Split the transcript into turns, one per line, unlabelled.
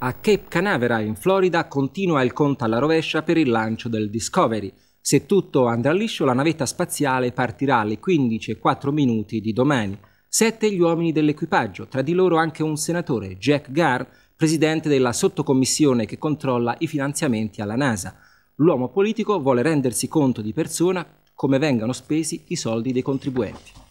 A Cape Canaveral in Florida continua il conto alla rovescia per il lancio del Discovery. Se tutto andrà liscio, la navetta spaziale partirà alle 15.04 minuti di domani. Sette gli uomini dell'equipaggio, tra di loro anche un senatore, Jack Garr, presidente della sottocommissione che controlla i finanziamenti alla NASA. L'uomo politico vuole rendersi conto di persona come vengano spesi i soldi dei contribuenti.